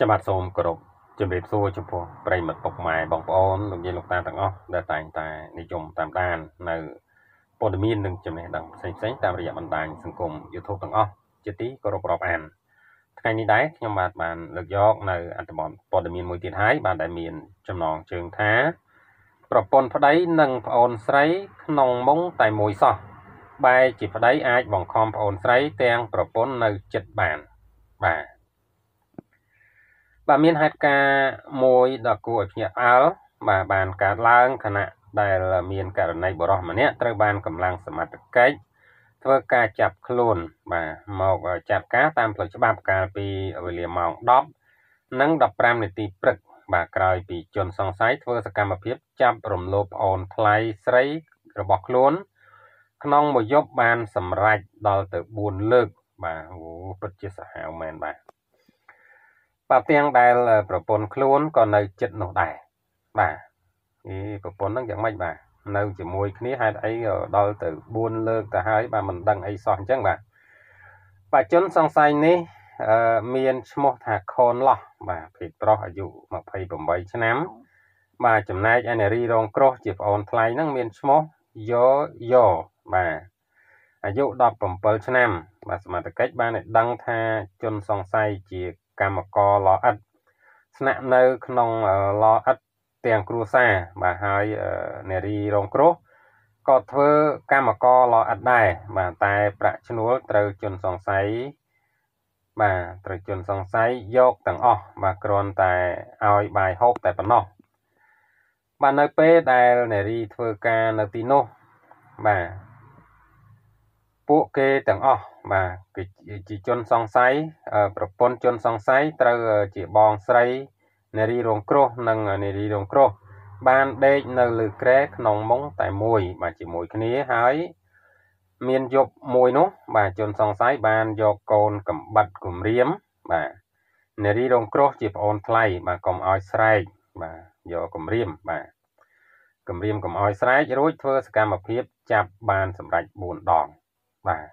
ខ្ញុំបាទសូមគោរពជម្រាបសួរចំពោះប្រិមិត្តពុកម៉ែបងប្អូនលោកយាយលោកតាទាំងអស់ដែលតែងតែនិយមតាមដាននៅព័ត៌មាននិងចំណេះដឹងផ្សេងផ្សេងតាមរយៈបណ្ដាញសង្គម YouTube ទាំងអស់ជាទីគោរពរាប់អាន ថ្ងៃនេះដែរខ្ញុំបាទបានលើកយកនៅអត្ថបទព័ត៌មានមួយទៀតហើយបានដែលមានចំណងជើងថា ប្រពន្ធប្តីនិងប្អូនស្រីក្នុងមុងតែមួយសោះបែជាប្តីអាចបង្ខំប្អូនស្រីទាំងប្រពន្ធនៅចិត្តបានបាទបាទមានហេតុការណ៍មួយដ៏គួរឲ្យភ្ញាក់ផ្អើលបាទបានកើតឡើងខណៈដែលមានករណីបរិសម្នាក់ត្រូវបានកម្លាំងសមត្ថកិច្ចធ្វើការចាប់ខ្លួន បាទមកចាប់ការតាមផ្លូវច្បាប់កាលពីវេលាម៉ោង10និង15នាទី ព្រឹកបាទក្រោយពីជនសង្ស័យធ្វើសកម្មភាពចាប់រំលោភប្អូនថ្លៃស្រីរបស់ខ្លួន ក្នុងមួយយប់បានសម្រេចដល់ទៅ4លើក បាទអូពិតជាសាហាវមែនបាទបាទទាំងដែលប្រពន្ធខ្លួនក៏នៅចិត្តនោះដែរបាទអីប្រពន្ធហ្នឹងយ៉ាងម៉េចបាទនៅជាមួយគ្នាហេតុអីដល់ទៅ4លើកទៅហើយបាទមិនដឹងអីសោះអញ្ចឹងបាទបាទជនសង្ស័យនេះមានឈ្មោះថាខនឡោះបាទភេទប្រុសអាយុ28ឆ្នាំ បាទចំណែកឯនារីរងគ្រោះជាប្អូនថ្លៃហ្នឹងមានឈ្មោះយ៉យ៉បាទអាយុ17ឆ្នាំបាទសមាជិកបានដឹងថាជនសង្ស័យជាកម្មករលអិតស្នាក់នៅក្នុងលអិតទាំងគ្រួសារបាទហើយនារីរងគ្រោះក៏ធ្វើកម្មករលអិតដែរបាទតែប្រាក់ឈ្នួលត្រូវជន់សង្ស័យបាទត្រូវជន់សង្ស័យយកទាំងអស់បាទគ្រាន់តែឲ្យបាយហូបតែប៉ុណ្ណោះបាទនៅពេលដែលនារីធ្វើការនៅទីនោះបាទពួកគេទាំងអស់បាទគឺជាជនសង្ស័យប្រពន្ធជនសង្ស័យត្រូវជាបងស្រីនារីរងគ្រោះ និងនារីរងគ្រោះបានដេកនៅលើក្រែក្នុងមុងតែមួយ បាទជាមួយគ្នាហើយមានយប់មួយនោះ បាទជនសង្ស័យបានយកកូនកំបិតគំរាមបាទនារីរងគ្រោះជាប្អូនថ្លៃបាទកុំឲ្យស្រែកបាទយកគំរាមបាទគំរាមកំឲ្យស្រែករួចធ្វើសកម្មភាព ចាប់បានសម្រេច4ដងបាទ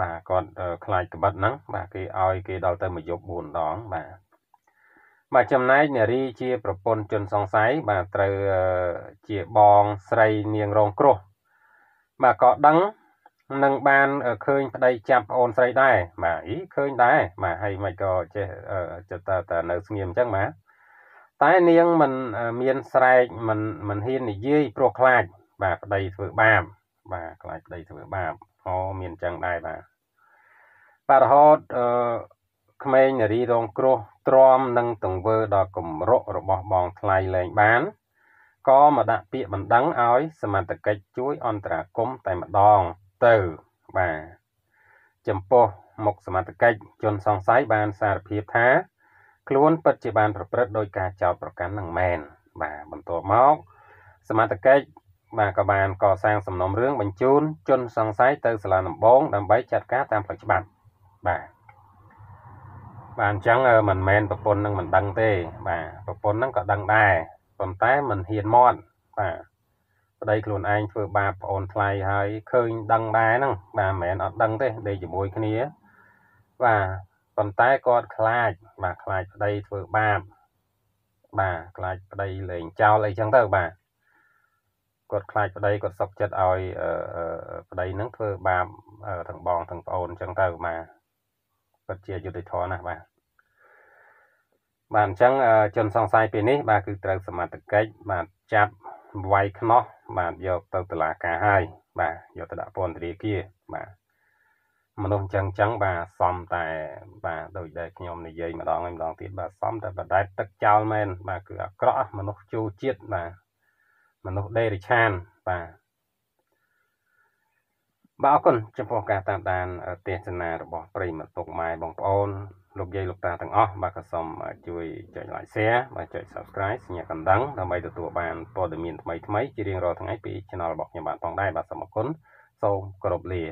បាទគាត់ខ្លាចក្បិតហ្នឹងបាទគេឲ្យគេដល់ទៅមួយយប់4ដងបាទបាទចំណែកនារីជាប្រពន្ធជនសង្ស័យបាទត្រូវជាបងស្រីនាងរងគ្រោះបាទក៏ដឹងនឹងបានឃើញប្តីចាប់ប្អូនស្រីដែរបាទអីឃើញដែរបាទហើយមិនក៏ចេះចិត្តតើតើនៅស្ងៀមអញ្ចឹងបាទតែនាងមិនមានស្រែកមិនមិនហ៊ាននិយាយព្រោះខ្លាចបាទប្តីធ្វើបាបបាទខ្លាចប្តីធ្វើបាបហោមានចឹងដែរបាទបាទរហូតអឺក្មេងនារីរងគ្រោះទ្រាំនឹងទង្វើដ៏គំរក់របស់បងថ្លៃលែងបានក៏មកដាក់ពាក្យបណ្ដឹងឲ្យ សមត្ថកិច្ចជួយ អន្តរាគមតែម្ដងទៅបាទចំពោះមុខសមត្ថកិច្ចជនសង្ស័យបានសារភាពថាខ្លួនពិតជាបានប្រព្រឹត្តដោយការចោទប្រកាន់នឹងមែនបាទបន្ទាប់មកសមត្ថកិច្ចបាទក៏បានកសាងសំណុំរឿងបញ្ជូនជនសង្ស័យទៅសាលាដំបងដើម្បីចាត់ការតាមផ្លូវច្បាប់បាទបាទអញ្ចឹងមិនមែនប្រពន្ធនឹងមិនដឹងទេបាទប្រពន្ធនឹងក៏ដឹងដែរប៉ុន្តែមិនហ៊ានមាត់បាទប្តីខ្លួនឯងធ្វើបាបប្អូនថ្លៃហើយឃើញដឹងដែរហ្នឹងបាទមិនមែនអត់ដឹងទេដេកជាមួយគ្នាបាទប៉ុន្តែគាត់ខ្លាចបាទខ្លាចប្តីធ្វើបាបបាទខ្លាចប្តីលេងចោលអីចឹងទៅបាទគាត់ខ្លាចប្តីគាត់សុកចិត្តឲ្យប្តីនឹងធ្វើបាបទាំងបងទាំងប្អូនអញ្ចឹងទៅបាទគាត់ជាយុត្តិធម៌ណាស់បាទបាទអញ្ចឹងជនសង្ស័យពេលនេះបាទគឺត្រូវសមត្ថកិច្ចបាទចាប់វាយខ្នោះបាទយកទៅតុលាការហើយបាទយកទៅដាក់ពន្ធនាគារបាទមនុស្សអញ្ចឹងអញ្ចឹងបាទសំតែបាទដូចដែលខ្ញុំនិយាយម្ដងហើយម្ដងទៀតបាទសំតែបដែតទឹកចោលមែនបាទគឺអាក្រក់មនុស្សជួជាតិបាទមនុស្សដេរិឆានបាទបាទអរគុណចំពោះការតាមដានទេសនារបស់ប្រិមត្តពុកម៉ែបងប្អូន លោកយាយលោកតាទាំងអស់បាទក៏សូមជួយចុច like share បាទចុច subscribe សញ្ញាកណ្ដឹងដើម្បីទទួលបានព័ត៌មានថ្មីៗជារៀងរាល់ថ្ងៃពី channel របស់ខ្ញុំបាទផងដែរបាទសូមអរគុណសូមគោរពលា